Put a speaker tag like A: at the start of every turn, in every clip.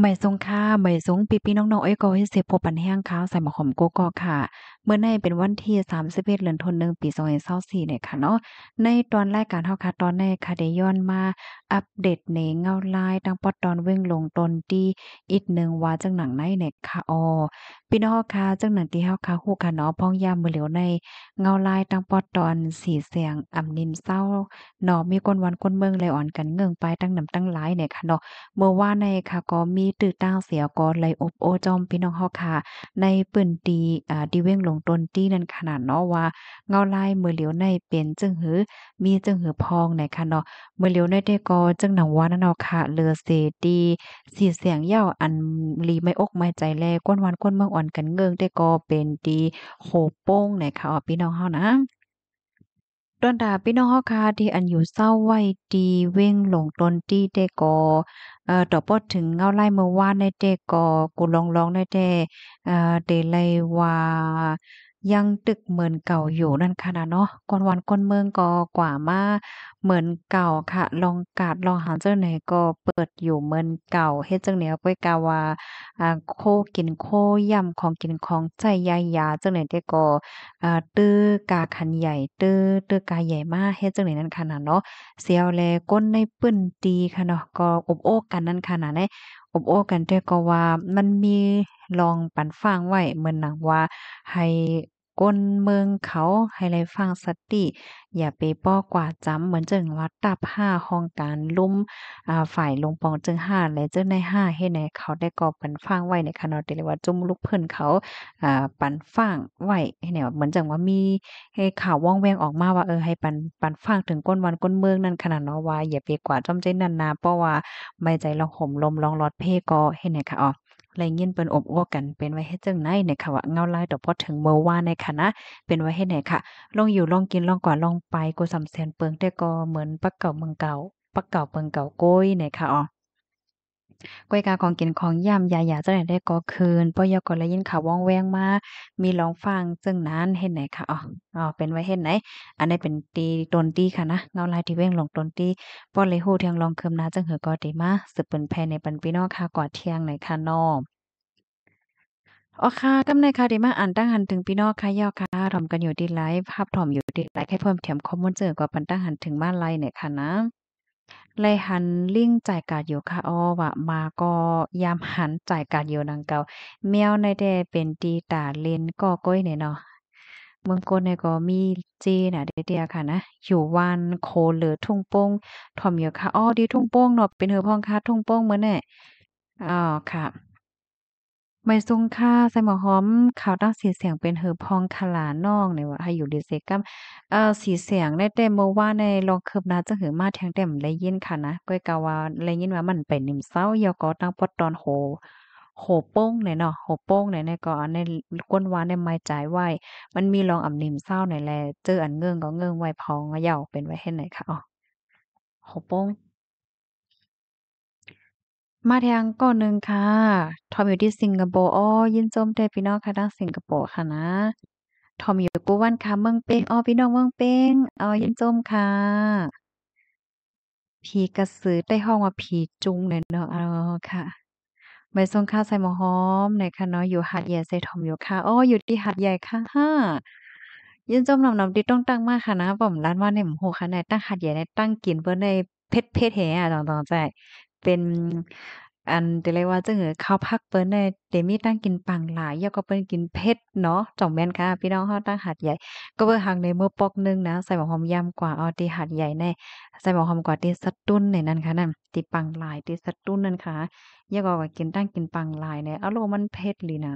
A: ไม่สงค่าไม่สงปีปีน้องๆเอ้ยก็ให้เสพพบปันแห้งข้าวใส่หมอขมโกกอค่ะ เมื่อในเป็นวันที่สามสิบเอ็ดเดือนธันวาคมปีสองพันสิบสี่เนี่ยค่ะเนาะในตอนแรกการเท่าค่ะตอนในคาเดย้อนมา อัปเดตเนเงาลายตั้งปอดตอนเว้งลงตนดีอีกหนึ่งวาจังหนังในเนี่ยค่ะออพี่น้องค่ะจังหนังที่เฮาค่ะฮู้ค่ะเนาะพ้องยามมื้อเหลียวในเงาลายตั้งปอดตอนสีเสียงอ่านิมเศร้าเนาะมีคนวันคนเมืองเลยอ่อนกันเงืองไปตั้งนำตั้งหลายเนี่ยค่ะเนาะเมื่อว่าในค่ะก็มีตื้อตั้งเสียก็เลยอบโอจอมพี่น้องเฮาค่ะในปืนตีอ่าดีเว้งลงต้นตีนั่นขนาดเนาะว่า เงาลายมื้อเหลียวในเป็นจึงหือมีจึงหือพองในค่ะเนาะมื้อเหลียวในได้ก็จังหนังว่านั่นเนาะค่ะเลือเสตีสีเสียงยาวอันลีไม่อกไม่ใจแลก้นวันก้นเมืองอ่อนกันเงิงได้ก็เป็นดีโคโป้งไหนค่ะพี่น้องเฮานะต้นดาพี่น้องเฮาค่ะที่อันอยู่เศร้าไว้ดีเว้งหลงตนที่ได้ก็เอ่อต่อปอถึงเงาไล่เมื่อวานในเตก็กูลองๆในเตเอ่อเดไลว่ายังตึกเหมือนเก่าอยู่นั่นค่ะนะเนาะก่อนวันก่อนเมืองก็กว่ามาเหมือนเก่าค่ะ ลองกาดลองหาเจ้าไหนก็เปิดอยู่เหมือนเก่าเฮ็ดจังเหนียวก้อยกาวาอ่า โคกินโคย่ำของกินของใจยายาจังไหนได่ก็ อ่าตื้อกาขันใหญ่ ตื้อตื้อกาใหญ่มากเฮ็ดจังไหนนั่นค่ะนะเนาะเสียวแลก้นในปื้นตีค่ะเนาะก็อบโอ้กันนั่นค่ะนะในอบโอ้กันแต่ก็ว่ามันมีลองปันฟังไว้เหมือนหนังว่าให้ก้นเมืองเขาให้ไรฟังสติ อย่าไปป้อกว่าจำเหมือนจึงวัดตับห้าห้องการลุ่มฝ่ายลงปองจึงห้าและจึงในห้าให้ในเขาได้กอบปันฟังไว้ในคณะเดลว่าจุ่มลูกเพื่อนเขาปันฟังไว้ให้เนี่ยเหมือนจังว่ามีข่าวว่องแวงออกมาว่าเออให้ปันปันฟังถึงก้นวันก้นเมืองนั่นขนาดนาะว่า อย่าไปกว่าจ้อมใจนันนาเพราะว่าไม่ใจลองห่มลมลองรอดเพ่ก็ให้เนี่ยค่ะอ๋อและยินเปิ้นอบอ้วกกันเป็นไว้ให้จังไหนในค่ะว่าเงาลายต่อพอถึงเมื่อวานในค่ะนะเป็นไว้ให้ไหนค่ะลองอยู่ลองกินลองก่าลองไปกูสำเสนเปิงแต่ก็เหมือนปักเก่าเมืองเก่าปักเก่าเปิงเก่าโก้ยในค่ะอ๋อก้ยกาของกินของย่ำยายาจะไหนได้ก็คืนปอยกอลยยินข่าวว่องแวงมา มีร้องฟังจึงนั้นเห็นไหนค่ะอ๋ออ๋อเป็นไว้เห็นไหน อันนี้เป็นตีตนตีค่ะนะเงาลายที่เว้งลงตนตีป้อเลยหูเทียงลองเคิมนาจึงเหือก็ดีมาสืบเป็นแพในปันปีนอค่ะกอดเทียงไหนค่ะน้อโอ๋อค่ะตั้มในค่ดีมาอ่านตั้งหันถึงพี่น้องค่ะย่อค่ะทอมกันอยู่ดีไลฟ์ภาพถ่อมอยู่ดีไลฟ์แค่เพิ่มเติมข้อมูลเจอกว่าปันตั้งหันถึงบ้านไลน์เนี่ยค่ะนะไยหันลิงจ่ายกาดอยู่ค่ะอ้อว่ามาก็ยามหันจ่ายกาดอยู่นังเก่าแมวในแดเป็นตีตาเลนก็ก้อยเนี่ยเนาะ เมืองกนเนี่ยก็มีเจน่ะเดียค่ะนะ อยู่วันโคเหลือทุ่งโป้งถ่อมอยู่ค่ะอ้อดีทุ่งโป้งเนาะเป็นเฮอพองค่ะทุ่งโป้งเมื่อเนี่ยอ๋อค่ะไม่ซุงค่าใส่หมอหอมข่าวตั้งสีเสียงเป็นเฮอพองขลาน้องในว่าให้อยู่ดีเซกัมเอ่อสีเสียงได้เต็มเมื่อว่าในลองคืบนาจะหือมาแทงเต็มได้ยินค่ะนะก้อยกาวาได้ยินว่ามันเป็นนิ่มเศร้าเยะก็ตั้งปดตอนโห โหโป้งไหนเนาะโหโป้งไหนในก็อนในก้นวานในไม้จ่ายไวมันมีรองอ่ำนิ่มเศร้าในแลเจออันเงื่องก็เงื่องไหวพองเยาะเป็นไว้เห็นไหนค่ะอ๋อโหโป้งมาแทางก้อนหนึ่งค่ะ ทอมอยู่ที่สิงคโปร์อ้อยินจมเต้พี่น้องค่ะทั้งสิงคโปร์ค่ะนะทอมอยู่กูวันค่ะเมืองเป้งอ้อพี่น้องเมืองเป้งอ้อยินจมค่ะผีกระสือได้ห้องว่าผีจุงเลยเนาะอ๋อค่ะ ใบส่งค่าใส่หมอหอมไหนค่ะเนาะ อยู่หัดใหญ่ใส่ทอมอยู่ค่ะอ้ออยู่ที่หัดใหญ่ค่ะยินจมนำนำดิต้องตั้งมากค่ะนะผมร้านว่าในหมูโหค่ะในตั้งหัดใหญ่ในตั้งกินเพื่อในเพชรเพชรแห่อ่ะตองตองใจเป็น อันเดลเรียกว่าจังหือข้าวพักเปิ้นเน่เตมีตั้งกินปังหลายยาก็เปิ้นกินเผ็ดเนาะจ่องแม่นค่ะ พี่น้องเฮาตั้งหัดใหญ่ก็เบิ่งหางในเมื่อปอกนึงนะใส่หมอหอมยำกว่าเอาที่หัดใหญ่แน่ใส่หมอหอมกว่าที่สตุ้นในนั้นค่ะนั่นที่ปังหลายที่สตุ้นนั่นค่ะยาก็กินตั้งกินปังหลายเนี่ยอารมณ์มันเผ็ดเลยนะ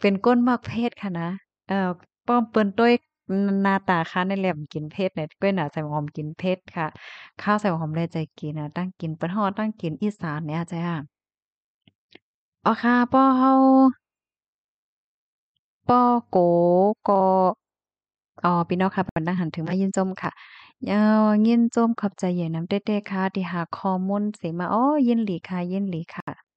A: เป็นก้นมากเผ็ดค่ะนะเอ่อป้อมเปิ้นต้วยหน้าตาค้าในแหลมกินเผ็ดเนี่ยก้อยหน่าใส่หอมกินเผ็ดค่ะข้าวใส่หอมเลยใจกินนะตั้งกินปะทอดตั้งกินอีสานเนี่ยใจ้่ะอ๋อค่ะป้อเฮาป้อโกกอ๋อพี่น้องค่ะบันนังหันถึงมายินจมค่ะเออยินจมขอบใจเย็นน้ำเต้ๆค่ะที่หาคอมอลเสมาอ๋อยินหลีค่ะยินหลีค่ะ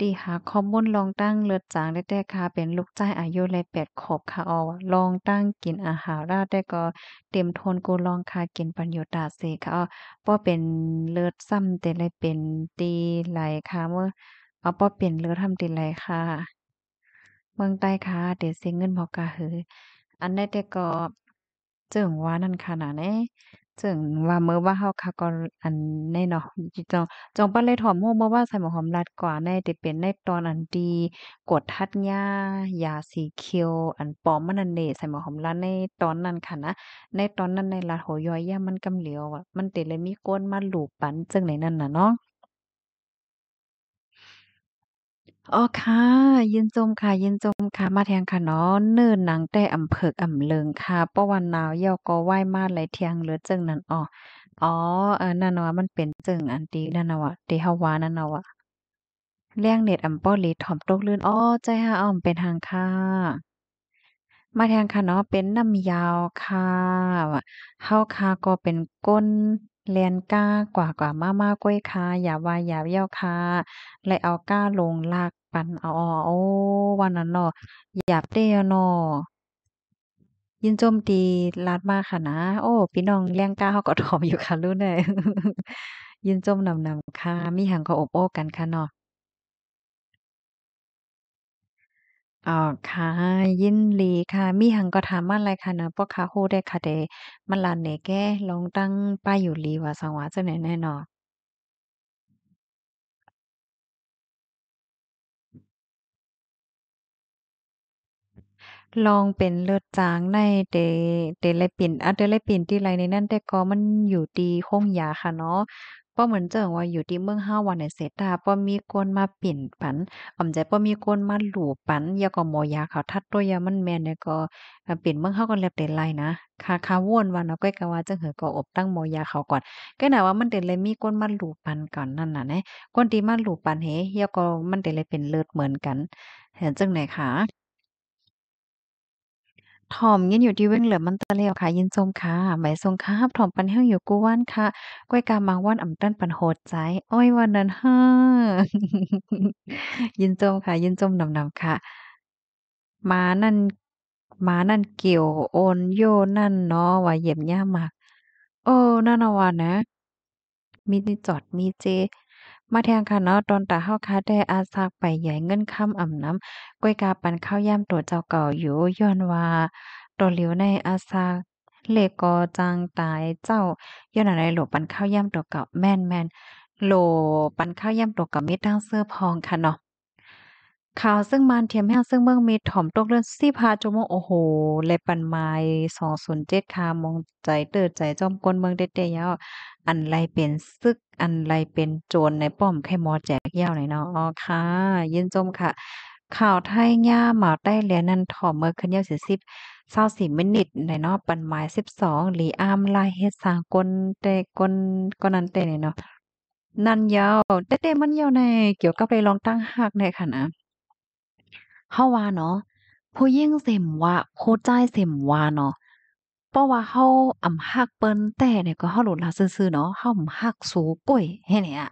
A: ดีหาข้อมูลลองตั้งเลือดจางได้แต่ค่ะ เป็นลูกจ้ายอายุเลยแปดขบค่ะออลองตั้งกินอาหารได้ก็ เต็มทนกูลองค่ะ กินปัญญตาเสค่ะออป้อเป็นเลือดซ้ำ แต่เลยเป็นตีไหลค่ะ เมื่อเอาป้อเป็นเลือดทำตีไหลค่ะ เมืองใต้ค่ะ เดี๋ยวเสียเงินพอกะหือ อันได้แต่ก็เจิงว่านั่นขนาดนี้จึงว่าเมื่อว่าเฮาคักก็อันแนเนาะจองจองปั้นเลยถอมโมเมื่อว่าใส่หมอหอมรัดกว่าในติเป็นในตอนอันดี กดทัดยายาสีเขียวอันปอมมันอันเดใส่หมอหอมรัดในตอนนั้นค่ะนะในตอนนั้นในลาดโหยอยยามันกำเหลียวอ่ะมันติเลยมีก้นมาหลูปันจังไนนั่นน่ะเนาะอ๋อค่ะ ยินจมค่ะ ยินจมค่ะ มาแทงค่ะเนาะเนื่อหนังแต่อำเภอออำเลิงค่ะป้อวันนาวเยี่ยวก็ไหว้มาหลายเทียงเหลือจึงนั้นอ๋ออ๋อ เออนั่นน่ะว่ามันเป็นจึงอันตีนั่นน่ะว่ะตีฮเาว่านั่นน่ะว่ะเลี้งเน็ตอำป้อลหลถอมตกลื่นอ๋อ ใจห้าอ้อมเป็นทางค่ะมาแทงค่ะเนาะเป็นน้ำยาวค่ะ่ะเฮาค่ะก็เป็นก้นเลียนก้ากว่ากว่ามามากล้วยคาอย่าวายอย่าเยี่ยวคาและเอาก้าลงลากปันอ๋อโอ้ วันนั้นเนาะหยาบเตี้ยเนาะยินโจมตีลาดมากค่ะนะโอ้พี่น้องเลี้ยงก้าเขาก็ถอมอยู่ค่ะรู้เนี่ยยินจมนำนำค่ะมีหังก็อบโอ้กันค่ะเนาะอ๋อค่ะยินดีค่ะมีหังก็ถามมาหลยค่ะเนาะวกค้าโฮได้ค่ะเดมันลานเนแก้งป้ายยอู่รีววส龙จะ유리와แน่นอนลองเป็นเลือดจางในเดเดเลปินอ่ะเดเลปินที่ไรในนั่นแต่ก็มันอยู่ดีโคงหยาค่ะเนาะราอเหมือนเจิงว่าอยู่ที่เมืองเฮาวันในเสตาพ้อมีคนมาปิ่นปันออมใจพอมีคนมาหลู่ปันยาก็โมอยาเขาทัดตัวยามันแม่นเนี่ยก็ เปี่นเมืองเฮาก็แลบเต็นไลนะค่ะค่ะวนวันเนาะก้อยกะว่าจังเหือก็อบตั้งหมอยาเขาก่อนก็น่ะว่ามันเต็นเลยมีคนมาหลู่ปันก่อนนั่นน่ะนะคนที่มาหลู่ปันเฮยาก็มันเด็นเลยเป็นเลิศเหมือนกัน เห็นจังไหนคะถอมยินอยู่ที่เว้งเหลือมันตะเลียวค่ะยินชมค่ะหมายทรงค่ะถอมปันแห้งอยู่กู้ว่านค่ะก้อยกามังว่านอ่ำต้นปันโหดใจอ้อยวันนั้นเฮ้ายินชมค่ะ ยินชมนำนำค่ะมานั่นมานั่นเกี่ยวโอนโยนั่นเนาะว่าเหยียบย่ามากโอ้นั่นน่ะว่านะมีนี่จอดมีเจมาแทงค่ะเนาะตอนตาเฮาคาะได้อาซากไปใหญ่เงินค่ำอ่ำน้ำก้ยกาปันข้าวย่ำตัวเจ้าเก่าอยู่ย้อนว่าตอนเหลียวในอาซากเลกอจังตายเจ้าย้อนอะไรหลบปันข้าวย่ำตัวเก่าแม่นๆโหลปันข้าวย่ำตัวเก่ามีตั้งเสื้อพองค่ะเนาะข่าวซึ่งมานเทียมแห้งซึ่งเมืองมีถ่อมตกเรื่องส่พาจมูกโอ้โหเลยปันไม้สองศูนย์เจ็ดคามองใจเติดใจจอมกลเมืองเดด็เดียวอันไรเป็นซึก อันไรเป็นโจรในป้อมแค่มอแจกเยยวหน่อยเนาะอ๋อค่ะยินจมค่ะ ข่าวไทยย่าหมาใต้เหลียนันถ่อมเมื่อขึ้นเยยาสิสิบเศร้าสี่มินิตในเนาะปันไม้สิบสองหลีอามลายเฮ็ดสางกลเตกลกนันเตเนาะนันยาวเตดเต้มันยาวในเกี่ยวกับไปลองตั้งหักในค่ะนะเฮาว่าเนาะผู้ยิ่งเสมว่าโคใจเสมว่าเนาะ เพราะว่าเฮาอำฮักเปิ้นแต่นี่ก็เฮาลุดล่ะซื่อๆเนาะเฮาอำฮักสูก้อยแฮ่เนี่ย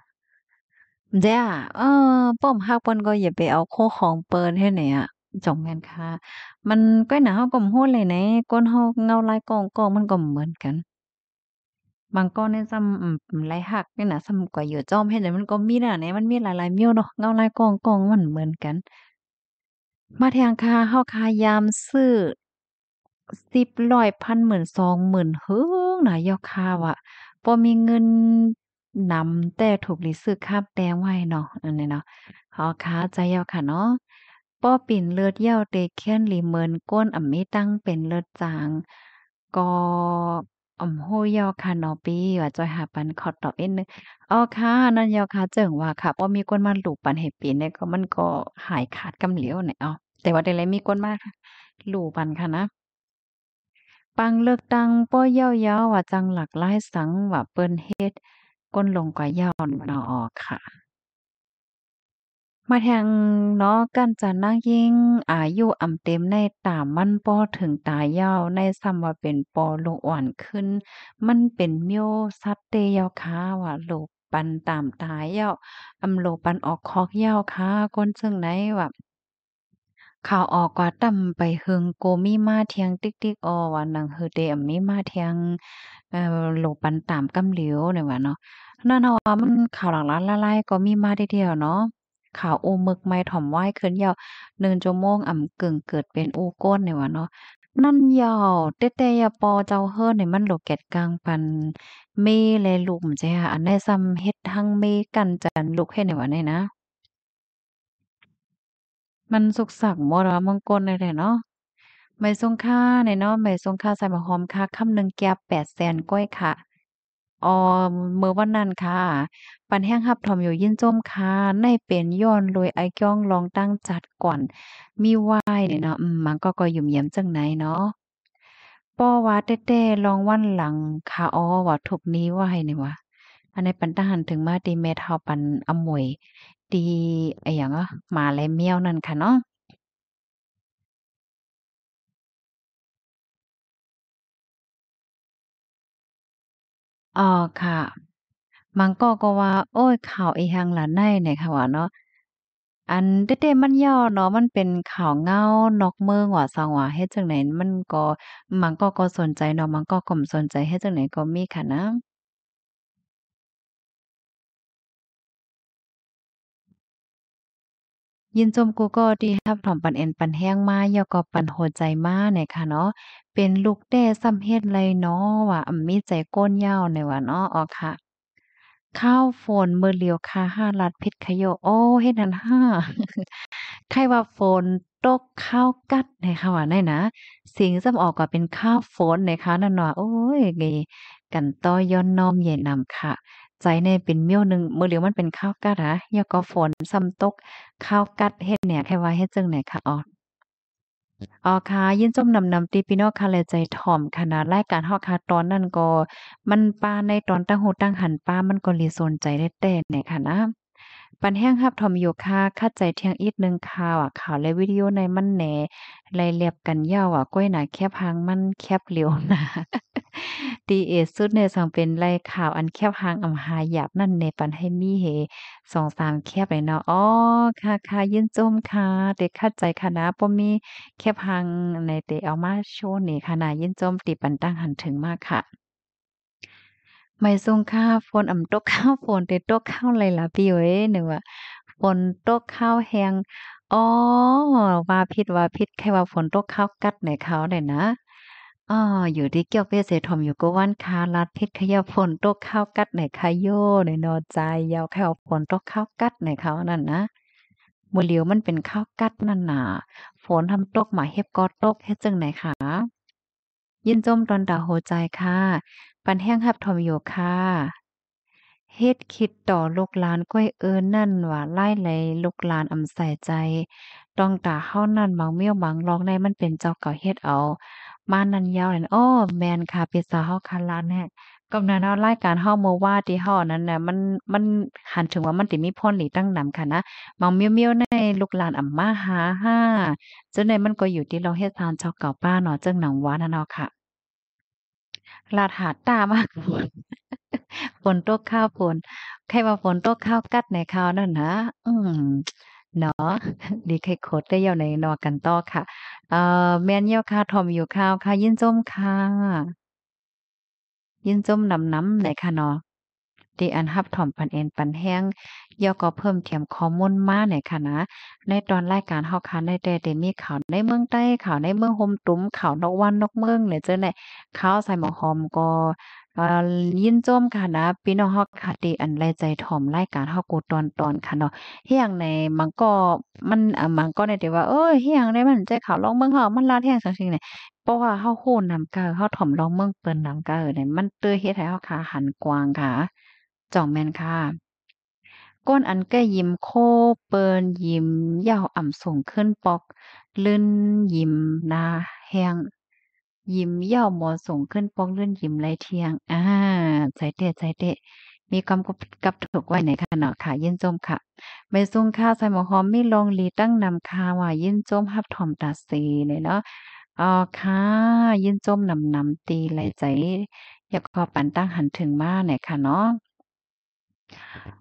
A: เจ้าเออ ป้อมฮักเปิ้นก็อย่าไปเอาโคของเปิ้นหฮ่เนี่ยจองแม่นค่ะ มันก้อยหน้าเฮาก็บ่ฮู้เลยไหนก้นเฮาเงาลายกองกองมันก็เหมือนกัน บางก้อนเนี่ยซ้ำหลายหักนี่น่ะซ้ำกว่าอยู่จอมเฮ็ดให้มันก็มีน่ะไหนมันมีหลายๆเมียวเนาะ เงาลายกองกองมันเหมือนกันมาแทงค่าเฮาคายามซื้อสิบร้อยพันหมื่นสองหมื่นเฮ้งหนายอค่าว่ะพอมีเงินนำแต่ถูกหรือซื้อคาบแตงไว้เนาะอันนี้เนาะเฮาค้าใจยาค่ะเนาะป้อปิ่นเลือดเย้าเตเคียนือเมิน ก้นอ่ำไม่ตั้งเป็นเลือดจางก็อ๋อมโฮยอค่ะนอปี้ว่าจอยหาปันขอตอบเอ็นนึงอ๋อค่ะนั่นยอค่ะเจิงว่าค่ะพอมีคนมาหลู่ปันเหุปีนเนี่ยก็มันก็หายขาดกำเหลียวเนี่อ๋อแต่ว่าไดเลยไรมีคนมาหลู่ปันค่ะนะ ปังเลือกตังป้อยาวาว่าจังหลักไล่สังว่าเปิ้นเฮ็ดก้นลงกว่ายอนนออค่ะมาทงเนาะกันจะนั่งยิ่งอายุอ่ำเต็มในตามมันป้อถึงตายยาวในซ้ำว่าเป็นปอลงอ่อนขึ้น มันเป็นเมียวซัดเตยาวค้าว่หลูกปันตามตายยาวอำโลปันออกคอกยาวค้าก้นซึ่งไหนว่ะข่าวออกกว่าต่ำไปเฮิงโกมีมาเทียงติ๊กติ๊กอว่านังเฮเตอมีมาเทียงเอ่อโลปันตามกำเหลียวเนี่ยว่าเนาะนั่นเนาะมันข่าวหลังๆละลายก็มีมาเดียวเนาะขาวอูมึกไม่ถ่อมไหวขึ้นยาวหนึ่งจมโมงอ่ำกึ่ง เกิดเป็น อูก้นเนี่ยวะเนาะนั่นยาวเตเตยปอเจ้าเฮิร์นเนี่ยมันหลกแกดกลางปันเมและลุม่ค่ะอันได้ซ้ำเฮ็ดทั้งเมกันจันลูกให้ในี่วะเนี่ยนะ มัน สุกสักมอดมังกลในแต่เนาะไม่ทรงค่าในเนาะไม่ทรงค่าใส่มาหอมค่ะคำหนึ่งแกวแปดแสนก้อยค่ะออเมื่อวันนั้นค่ะ ปันแห้งหับทอมอยู่ยินจ้มค่ะ ในเป็นย้อนรวยไอ้ก้องลองตั้งจัดก่อน มีวาวเนี่ยเนาะอืมมันก็ก็ยุ่มเยี่ยมจังไหนเนาะป้อว่าเต้ๆลองวันหลังค่ะ อ๋อว่าทุกนี้วใหเนี่วะอันในปันตหานถึงมาดีเมทเฮาปันอมวย ดีไอ้อย่างอ่ะมาแลเมี้ยวนั่นค่ะเนาะอ๋อค่ะ มังก็ก็ว่า โอ้ยข่าวไอ้หังหลานในเนี่ยค่ะว่าเนาะอันเ็้ๆมันย่อเนาะมันเป็นข่าวเงานอกเมืองว่าซังว่าเฮ็ดจังไหนมันก็ มังก็ก็สนใจเนาะมังก็ก่มสนใจเฮ็ดจังไหนก็มีค่ะนะยินจมกูก็ดีทับถ่อมปันเอ็นปันแห้งมายาะกอปันโหดใจมาเนี่ยค่ะเนาะเป็นลูกแด้ซ้ำเฮ็ดเลยเนาะว่าอมีใจก้นยาวในว่ะเนาะอ๋อค่ะ ข้าวฝนเมื่อเหลียวคาห้าลัดพิษขยโยโอ้เฮ็ดนั้นห้าใครว่าฝนตกข้าวกัดในค่ะว่าี่ยนะสิ่งซ้ำออกก็เป็นข้าวฝนในค่ะนั่นหน่อโอ้ยไงกันต่อย้อนน้อมเย็นนำค่ะใจในเป็นเมี่ยวหนึ่งเมื่อเดียวมันเป็นข้าวกัดฮะยากอฝนซ้ำตกข้าวกัดเฮ็ดเนี่ยแค่ว่าเฮ็ดจึงไหนค่ะอ๋ออ๋อค่ะยินจมนำนำตีพี่น้องค่ะเลยใจถ่อมขนาดรายการฮอกค่ะตอนนั้นก็มันปลาในตอนตั้งหูตั้งหันปลามันก็รีสนใจได้แต่ไนค่ะนะปันแห้งฮับทอมโยค่าคัดใจเที่ยงอีดนึงข่าวอ่ะ ข่าวและวิดีโอในมันแหนไรเรียบกันยาวอ่ะก้อยหนาแคบหางมันแคบเหลียวนะดีเอสุดเนี่ยสังเป็นไรข่าวอันแคบหางอำหาหยาบนั่นในปันให้มีเหสองสามแคบเลยเนาะอ๋อค่ะค่ะยินจมค่ะเด็กคัดใจคณะป้มีแคบหางในเตเอามาโชว์นี่ค่ะนายินจมติปันตั้งหันถึงมากค่ะไม่ส่งข้าวฝนอ่ำตกข้าวฝนเตตกข้าวเลยล่ะพี่เอ้ยหนูว่าฝนตกข้าวแหงอ๋อว่าพิษว่าพิษแค่ว่าฝนตกข้าวกัดในเขาได้นะอ๋ออยู่ที่เกี่ยวเปเสถมอยู่ก็วันคาลัดพิษขยับฝนตกข้าวกัดในคาโยในนอใจยาวแค่ว่าฝนตกข้าวกัดในเขานั่นนะมือเหลียวมันเป็นข้าวกัดนั่นน่ะฝนทำตกหมาเฮ็บก็ตกเฮ็ดจังไหนคะยินจมตอนดาโหใจค่ะ ปันแห้งหับทอมอยู่ค่ะ เฮ็ดคิดต่อลูกหลานก้อยเอิญนั่นว่าไล่เลยลูกหลานอำใส่ใจ ต้องตาเฮานั่นบางเมี้ยวบางลองในมันเป็นเจ้าเก่าเฮ็ดเอา มานันยาวนั่นอ้อแมนค่ะเป็นสาวเฮาคันลานแน่กำนันเอารายการเฮาเมื่อว่าที่เฮานั้นน่ะมันมันหันถึงว่ามันติมีพรนหลีตั้งนำค่ะนะมองเมี้ยวๆในลูกหลานอำมาหาฮ่าจนในมันก็อยู่ที่เราเฮ็ดทานเจ้าเก่าป้าเนาะจังหนังว่านั่นเนาะค่ะลาดหาตามาก ฝนตกข้าวฝนใครว่าฝนตกข้าวกัดในข้าวนั่นนะอืมเนาะดีใครโคตรได้ยาวในนอกันต่อค่ะ เอ่อแม่นเยี่ยวค่ะทอมอยู่ข้าวค่ะ ยินจมค่ะ ยินจมนำน้ำไหนค่ะเนาะตีอันฮับถอมปันเอ็นปันแห้งย่อก็เพิ่มเทียมข้อมูลมาในค่ะนะในตอนรายการเฮาคันในแต่เดมีข่าวในเมืองใต้ข่าวในเมืองโฮมตุ้มข่าวนกวันนกเมืองเนี่ยเจอนี่ยข่าวใส่หมอหอมก็ยินโจมค่ะนะพี่น้องฮอกค่ะดีอันแรใจถ่อมรายการเฮากูตอนตอนค่ะเนาะเฮียงในมันก็ มันมันก็ในที่ว่า เอยเฮียงในมันใจข่าวลองเมืองเฮามันลาดแห้งจริงงเนี่ยเพราะว่าเฮาโค่นนำกาเฮาถ่อมลองเมืองเปิ้นนำกาเออเนี่ยมันเตื้อเฮ็ดให้เฮาขาหันกว้างค่ะจ่องแมนค่ะ ก้นอันแก้ยิ้มโคเปินยิ้มยาอ่ำส่งขึ้นปอก ลื่นยิ้มนาแหงยิ้มยาหมอส่งขึ้นปอกลื่นยิ้มไรเทียงอ่าใจเตะใจเตะมีความกกับถูกไว้ไหนคะเนาะค่ะยินจมค่ะไม่ซุ่งค่าใส่หมอหอมม่ลงลีตั้งนำคาว่ายินจมฮับถอมตาสีเลยเนาะอ๋อค่ะยินจมนำนำตีไหลใจ อยากขอปันตั้งหันถึงมาไหนค่ะเนาะอ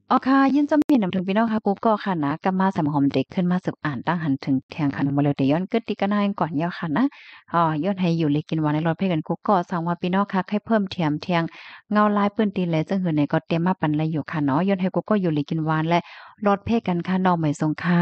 A: เอค่ะยินจำเป็นนำถึงพี่น้องค่ะกูก็ค่ะนะกำมาสำหอมเด็กขึ้นมาสืบอ่านตั้งหันถึงแทงขันมาเลยเดย้อนกึดตีกันให้ก่อนยาวค่ะนะอ๋อย้อนให้อยู่เลยกินวันในรถเพื่อนกูก็สั่งว่าพี่น้องค่ะให้เพิ่มเทียมเทียงเงาลายปืนตีเลยจังหือในก็เตรียมมาปันเลยอยู่ค่ะเนาะย้อนให้กูก็อยู่เลยกินวันและรถเพ่กันค่ะน้องใหม่ทรงค่ะ